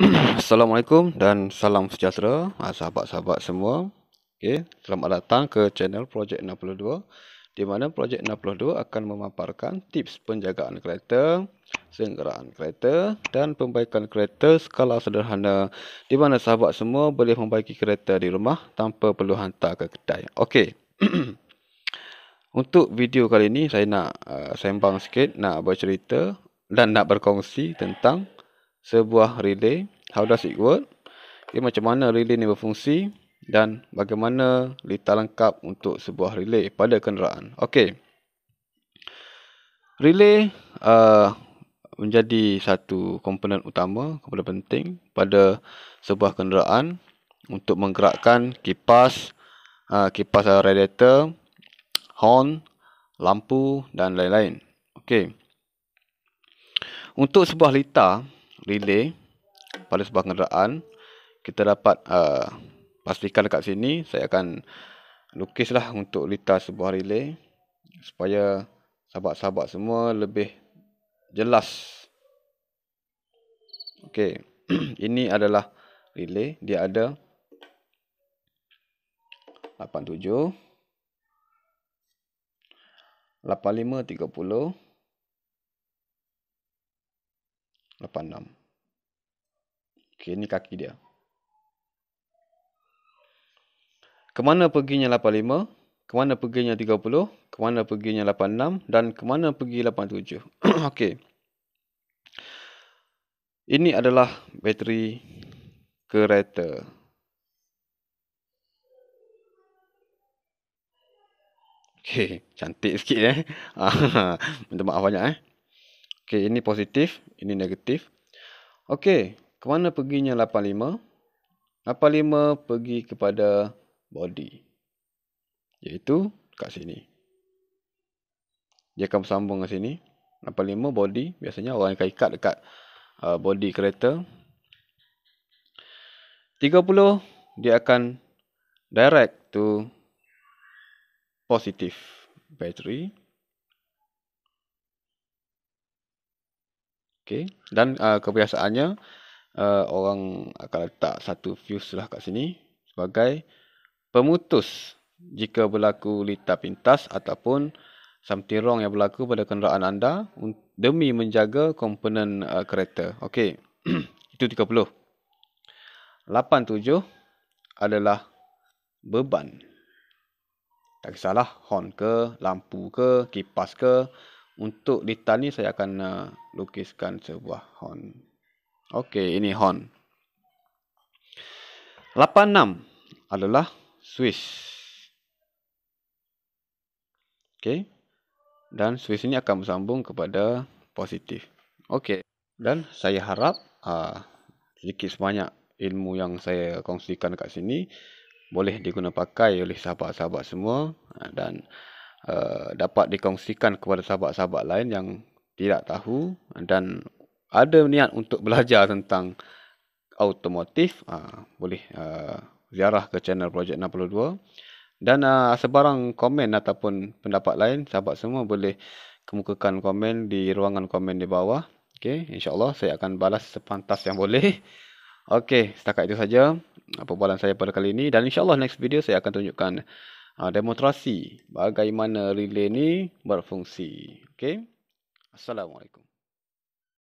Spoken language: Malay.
Assalamualaikum dan salam sejahtera ah, sahabat-sahabat semua. Okey, selamat datang ke channel Projek 62 di mana Projek 62 akan memaparkan tips penjagaan kereta, senggeraan kereta dan pembaikan kereta skala sederhana di mana sahabat semua boleh membaiki kereta di rumah tanpa perlu hantar ke kedai. Okey. Untuk video kali ini saya nak uh, sembang sikit, nak bercerita dan nak berkongsi tentang sebuah relay. How does it work? Okay, macam mana relay ni berfungsi dan bagaimana lita lengkap untuk sebuah relay pada kenderaan. Okey. Relay uh, menjadi satu komponen utama, komponen penting pada sebuah kenderaan untuk menggerakkan kipas, uh, kipas uh, radiator, horn, lampu dan lain-lain. Okey. Untuk sebuah lita relay pada sebuah kenderaan kita dapat uh, pastikan dekat sini saya akan lukislah untuk litar sebuah relay supaya sahabat-sahabat semua lebih jelas okey ini adalah relay dia ada 87 85 30 enam. Okey, ni kaki dia. Kemana perginya lima? Kemana perginya 30? Kemana perginya enam? Dan kemana pergi lapan tujuh? Okey. Ini adalah bateri kereta. Okey, cantik sikit eh. Minta maaf banyak eh. Okey, ini positif, ini negatif. Okey, ke mana perginya 85? 85 pergi kepada body. Iaitu kat sini. Dia akan bersambung ke sini. 85 body, biasanya orang akan ikat dekat uh, body kereta. 30 dia akan direct to positive battery Okay. Dan uh, kebiasaannya uh, orang akan letak satu fuse lah kat sini sebagai pemutus jika berlaku litar pintas ataupun something wrong yang berlaku pada kenderaan anda demi menjaga komponen uh, kereta. Okey. Itu 30. 87 adalah beban. Tak kisahlah horn ke, lampu ke, kipas ke, untuk detail ni saya akan uh, lukiskan sebuah horn. Okey, ini horn. 86 adalah Swiss. Okey. Dan Swiss ini akan bersambung kepada positif. Okey. Dan saya harap uh, sedikit sebanyak ilmu yang saya kongsikan kat sini boleh digunapakai oleh sahabat-sahabat semua uh, dan dan Eh, dapat dikongsikan kepada sahabat-sahabat lain yang tidak tahu dan ada niat untuk belajar tentang automotif uh, boleh uh, ziarah ke channel projek 62 dan uh, sebarang komen ataupun pendapat lain sahabat semua boleh kemukakan komen di ruangan komen di bawah okay insyaallah saya akan balas sepantas yang boleh okey setakat itu saja perbualan saya pada kali ini dan insyaallah next video saya akan tunjukkan Ah, demonstrasi bagaimana relay ni berfungsi. Okey. Assalamualaikum.